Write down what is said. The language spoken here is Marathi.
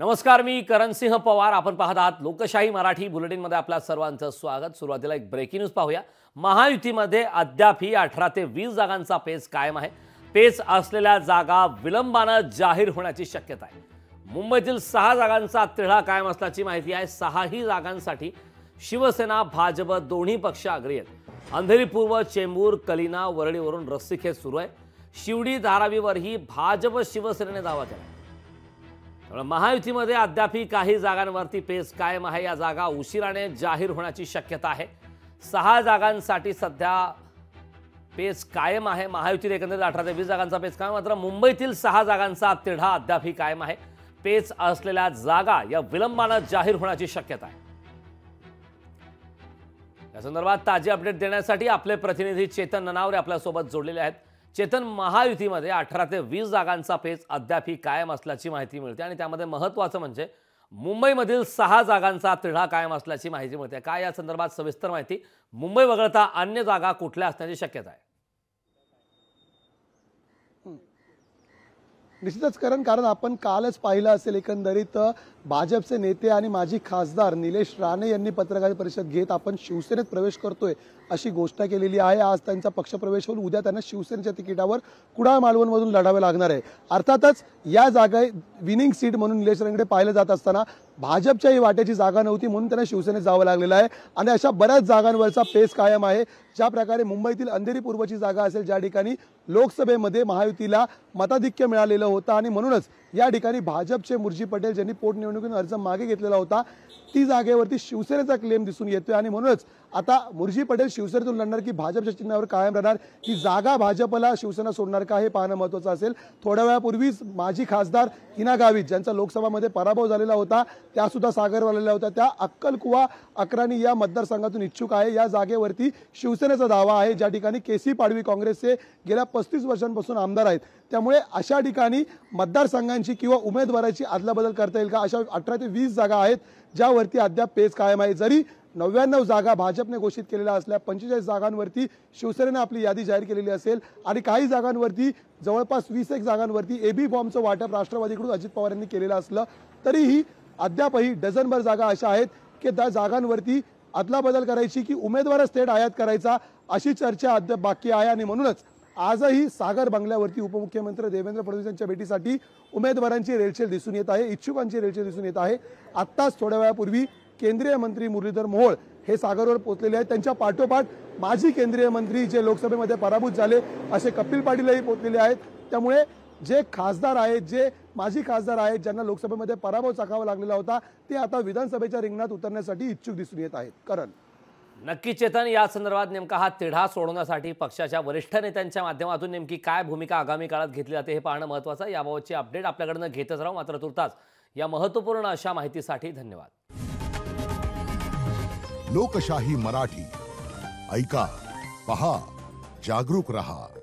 नमस्कार मी करणसिंह पवार आपण पाहत आहात लोकशाही मराठी बुलेटिनमध्ये आपल्या सर्वांचं स्वागत सुरुवातीला एक ब्रेकिंग न्यूज पाहूया महायुतीमध्ये ही अठरा ते वीस जागांचा पेच कायम आहे पेच असलेल्या जागा विलंबानं जाहीर होण्याची शक्यता आहे मुंबईतील सहा जागांचा तिढा कायम असल्याची माहिती आहे सहाही जागांसाठी शिवसेना भाजप दोन्ही पक्ष आग्रही आहेत अंधेरी पूर्व चेंबूर कलिना वरळीवरून रस्सीखेच सुरू आहे शिवडी धारावीवरही भाजप शिवसेनेने दावा केला त्यामुळे महायुतीमध्ये अद्यापही काही जागांवरती पेच कायम आहे या जागा उशिराने जाहीर होण्याची शक्यता आहे सहा जागांसाठी सध्या पेच कायम आहे महायुतीत एकंदरीत अठरा ते वीस जागांचा पेच कायम मात्र मुंबईतील सहा जागांचा तिढा अद्यापही कायम आहे पेच असलेल्या जागा या विलंबानं जाहीर होण्याची शक्यता आहे या संदर्भात ताजी अपडेट देण्यासाठी आपले प्रतिनिधी चेतन ननावरे आपल्यासोबत जोडलेले आहेत चेतन महायुतीमध्ये अठरा ते वीस जागांचा पेच अद्यापही कायम असल्याची माहिती मिळते आणि त्यामध्ये महत्त्वाचं म्हणजे मुंबईमधील सहा जागांचा तिढा कायम असल्याची माहिती मिळते काय या संदर्भात सविस्तर माहिती मुंबई वगळता अन्य जागा कुठल्या असण्याची शक्यता आहे निश्चितच कारण कारण आपण कालच पाहिलं असेल एकंदरीत भाजपचे नेते आणि माजी खासदार निलेश राणे यांनी पत्रकार परिषद घेत आपण शिवसेनेत प्रवेश करतोय अशी घोषणा केलेली आहे आज त्यांचा पक्षप्रवेश होऊन उद्या त्यांना शिवसेनेच्या तिकिटावर कुडाळ मालवणमधून लढावे लागणार आहे अर्थातच या जागा विनिंग सीट म्हणून निलेश राणेकडे पाहिलं जात असताना भाजपच्याही वाट्याची जागा नव्हती म्हणून त्यांना शिवसेनेत जावं लागलेलं आहे आणि अशा बऱ्याच जागांवरचा पेस कायम आहे ज्या प्रकारे मुंबईतील अंधेरी पूर्वची जागा असेल ज्या ठिकाणी लोकसभेमध्ये महायुतीला मताधिक्य मिळालेलं होतं आणि म्हणूनच या ठिकाणी भाजपचे मुरजी पटेल ज्यांनी पोटनिवडणुकीतून अर्ज मागे घेतलेला होता ती जागेवरती शिवसेनेचा क्लेम दिसून येतोय आणि म्हणूनच आता मुरजी पटेल शिवसेनेतून लढणार की भाजपच्या चिन्हावर कायम राहणार की जागा भाजपला शिवसेना सोडणार का हे पाहणं महत्त्वाचं असेल थोड्या वेळापूर्वीच माजी खासदार हिना गावित ज्यांचा लोकसभामध्ये पराभव झालेला होता त्यासुद्धा आलेल्या होत्या त्या अक्कलकुवा अकराणी या मतदारसंघातून इच्छुक आहे या जागेवरती शिवसेनेचा दावा आहे ज्या ठिकाणी के सी पाडवी काँग्रेसचे गेल्या पस्तीस वर्षांपासून आमदार आहेत त्यामुळे अशा ठिकाणी मतदारसंघांची किंवा उमेदवाराची अदलाबदल करता येईल का अशा अठरा ते वीस जागा आहेत ज्यावरती अद्याप पेच कायम आहे जरी नव्याण्णव जागा भाजपने घोषित केलेल्या असल्या पंचेचाळीस जागांवरती शिवसेनेनं आपली यादी जाहीर केलेली असेल आणि काही जागांवरती जवळपास वीस एक जागांवरती एबी बॉम्बचं वाटप राष्ट्रवादीकडून अजित पवार यांनी केलेलं असलं तरीही अद्यापही डझनभर जागा अशा आहेत की त्या जागांवरती अदलाबदल करायची की उमेदवारच थेट आयात करायचा अशी चर्चा अद्याप बाकी आहे आणि म्हणूनच आजही सागर बंगल्यावरती उपमुख्यमंत्री देवेंद्र फडणवीस यांच्या भेटीसाठी उमेदवारांची रेलचेल दिसून येत आहे इच्छुकांची रेलचेल दिसून येत आहे आत्ताच थोड्या वेळापूर्वी केंद्रीय मंत्री मुरलीधर मोहोळ हे सागरवर पोहोचलेले आहेत त्यांच्या पाठोपाठ माजी केंद्रीय मंत्री जे लोकसभेमध्ये पराभूत झाले असे कपिल पाटीलही पोहोचलेले आहेत त्यामुळे जे खासदार आहेत जे माजी खासदार आहेत ज्यांना लोकसभेमध्ये पराभव चाकावा लागलेला होता ते आता विधानसभेच्या रिंगणात उतरण्यासाठी इच्छुक दिसून येत आहेत कारण नक्की चेतन या संदर्भात नेमका हा तिढा सोडवण्यासाठी पक्षाच्या वरिष्ठ नेत्यांच्या माध्यमातून नेमकी काय भूमिका आगामी काळात घेतली जाते हे पाहणं महत्वाचं आहे याबाबतची अपडेट आपल्याकडनं घेतच राहू मात्र तुर्तास या महत्त्वपूर्ण अशा माहितीसाठी धन्यवाद लोकशाही मराठी ऐका पहा जागरूक रहा